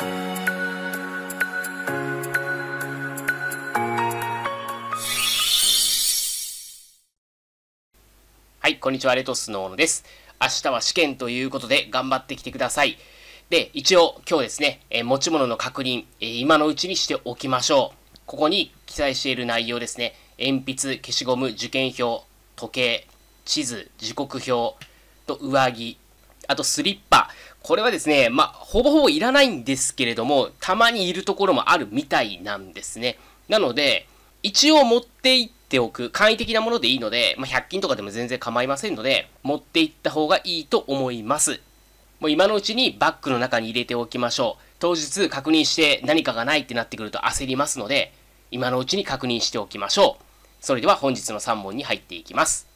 はい、こんにちは、レトスの小野です。明日は試験ということで頑張ってきてください。で、一応今日ですね、え持ち物の確認、え今のうちにしておきましょう。ここに記載している内容ですね、鉛筆、消しゴム、受験票、時計、地図、時刻表と上着、あとスリッパ、これはですね、まあ、ほぼほぼいらないんですけれども、たまにいるところもあるみたいなんですね。なので、一応持っていっておく、簡易的なものでいいので、まあ、100均とかでも全然構いませんので、持っていった方がいいと思います。もう今のうちにバッグの中に入れておきましょう。当日確認して何かがないってなってくると焦りますので、今のうちに確認しておきましょう。それでは本日の3問に入っていきます。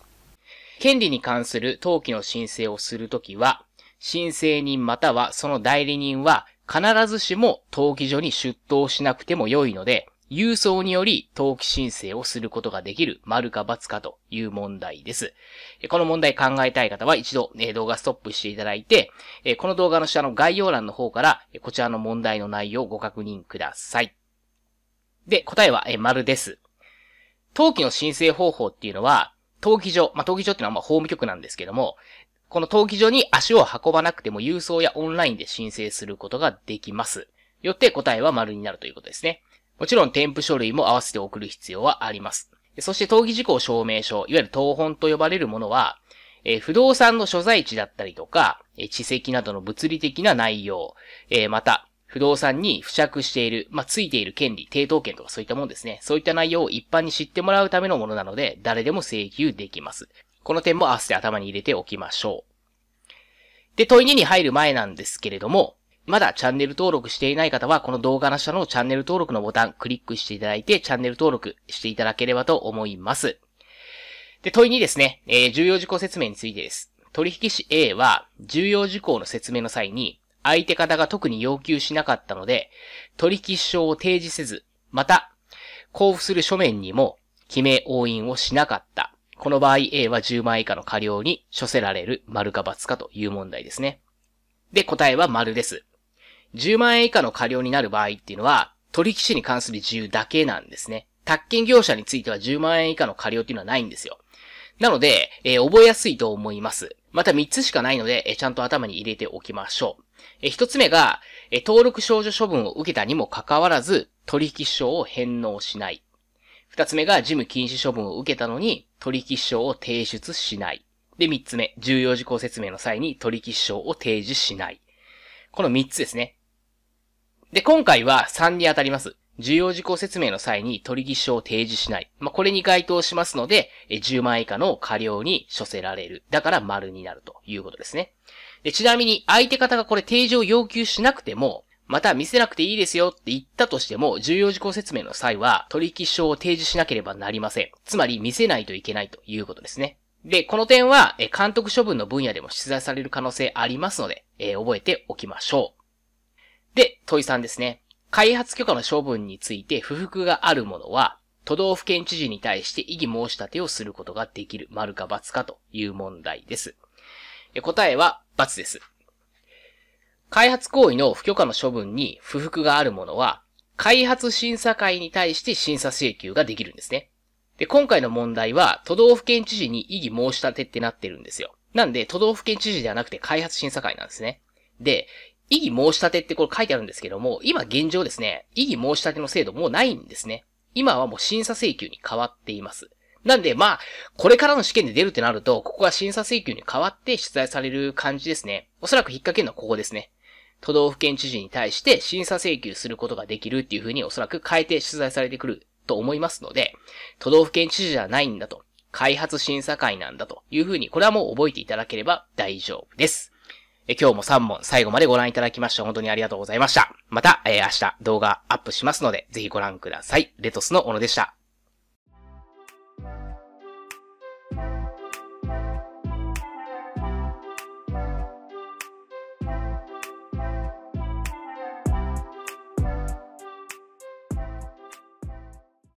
権利に関する登記の申請をするときは、申請人またはその代理人は必ずしも登記所に出頭しなくても良いので、郵送により登記申請をすることができる丸か×かという問題です。この問題考えたい方は一度動画ストップしていただいて、この動画の下の概要欄の方からこちらの問題の内容をご確認ください。で、答えは丸です。登記の申請方法っていうのは、登記所、まあ、登記所っていうのはま法務局なんですけども、この登記所に足を運ばなくても郵送やオンラインで申請することができます。よって答えは丸になるということですね。もちろん添付書類も合わせて送る必要はあります。そして登記事項証明書、いわゆる登本と呼ばれるものは、えー、不動産の所在地だったりとか、えー、地籍などの物理的な内容、えー、また、不動産に付着している、まあ、ついている権利、抵当権とかそういったものですね。そういった内容を一般に知ってもらうためのものなので、誰でも請求できます。この点も合わせて頭に入れておきましょう。で、問い2に入る前なんですけれども、まだチャンネル登録していない方は、この動画の下のチャンネル登録のボタン、クリックしていただいて、チャンネル登録していただければと思います。で、問いにですね、えー、重要事項説明についてです。取引士 A は、重要事項の説明の際に、相手方が特に要求しなかったので、取引証を提示せず、また、交付する書面にも、記名押印をしなかった。この場合 A は10万以下の過料に処せられる丸か罰かという問題ですね。で、答えは丸です。10万円以下の過料になる場合っていうのは、取引士に関する自由だけなんですね。宅建業者については10万円以下の過料っていうのはないんですよ。なので、えー、覚えやすいと思います。また3つしかないので、えー、ちゃんと頭に入れておきましょう。えー、1つ目が、え登録少女処分を受けたにもかかわらず、取引書を返納しない。2つ目が、事務禁止処分を受けたのに、取引書を提出しない。で、3つ目、重要事項説明の際に取引書を提示しない。この3つですね。で、今回は3に当たります。重要事項説明の際に取引書を提示しない。まあ、これに該当しますので、10万以下の過料に処せられる。だから丸になるということですね。でちなみに、相手方がこれ提示を要求しなくても、また見せなくていいですよって言ったとしても、重要事項説明の際は取引書を提示しなければなりません。つまり見せないといけないということですね。で、この点は、監督処分の分野でも出題される可能性ありますので、えー、覚えておきましょう。で、問い3ですね。開発許可の処分について不服があるものは、都道府県知事に対して異議申し立てをすることができる、丸か×かという問題です。答えは×です。開発行為の不許可の処分に不服があるものは、開発審査会に対して審査請求ができるんですね。で、今回の問題は、都道府県知事に異議申し立てってなってるんですよ。なんで、都道府県知事ではなくて開発審査会なんですね。で、異議申し立てってこれ書いてあるんですけども、今現状ですね、異議申し立ての制度もうないんですね。今はもう審査請求に変わっています。なんで、まあ、これからの試験で出るってなると、ここは審査請求に変わって出題される感じですね。おそらく引っ掛けるのはここですね。都道府県知事に対して審査請求することができるっていうふうにおそらく変えて出題されてくると思いますので、都道府県知事じゃないんだと、開発審査会なんだというふうに、これはもう覚えていただければ大丈夫です。え今日も3問最後までご覧いただきまして本当にありがとうございました。また、えー、明日動画アップしますので、ぜひご覧ください。レトスの小野でした。